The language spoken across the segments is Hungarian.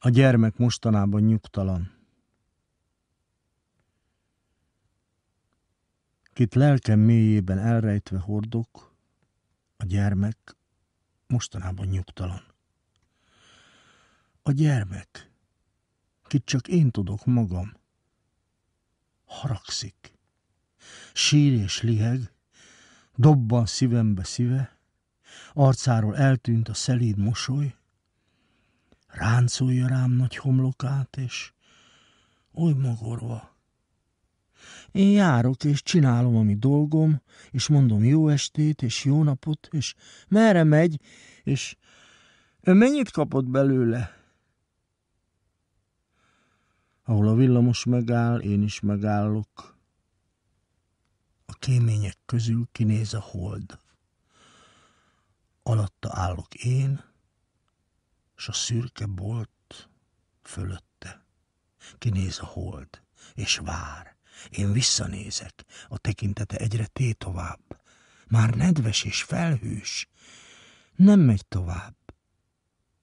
A gyermek mostanában nyugtalan. Kit lelkem mélyében elrejtve hordok, a gyermek mostanában nyugtalan. A gyermek, kit csak én tudok magam, haragszik. Sír és liheg, dobban szívembe szíve, arcáról eltűnt a szelíd mosoly, ráncolja rám nagy homlokát, és oly magorva. Én járok, és csinálom, ami dolgom, és mondom jó estét, és jó napot, és merre megy, és ő mennyit kapott belőle? Ahol a villamos megáll, én is megállok. A kémények közül kinéz a hold. Alatta állok én, s a szürke bolt fölötte. Kinéz a hold, és vár. Én visszanézek, a tekintete egyre tétovább. Már nedves és felhős. Nem megy tovább.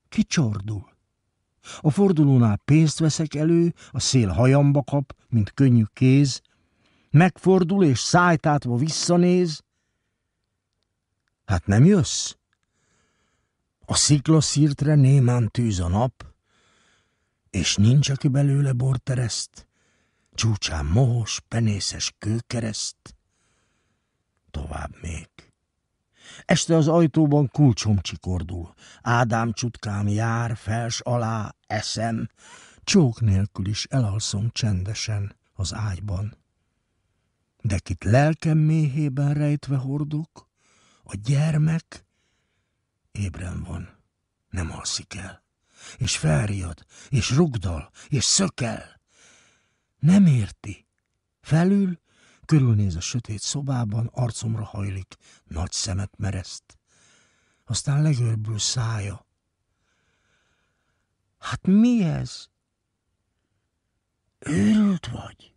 Kicsordul. A fordulónál pénzt veszek elő, a szél hajamba kap, mint könnyű kéz. Megfordul és szájtátva visszanéz. Hát nem jössz? A sziklaszírtre némán tűz a nap, és nincs, aki belőle bortereszt, csúcsán mohos, penészes kőkereszt. Tovább még. Este az ajtóban kulcsom csikordul, Ádám csutkám jár, fels alá, eszem, csók nélkül is elalszom csendesen az ágyban. De kit lelkem méhében rejtve hordok, a gyermek, Ébren van, nem alszik el, és felriad, és rugdal, és szökel. Nem érti. Felül, körülnéz a sötét szobában, arcomra hajlik, nagy szemet mereszt. Aztán legörbül szája. Hát mi ez? Őrült vagy?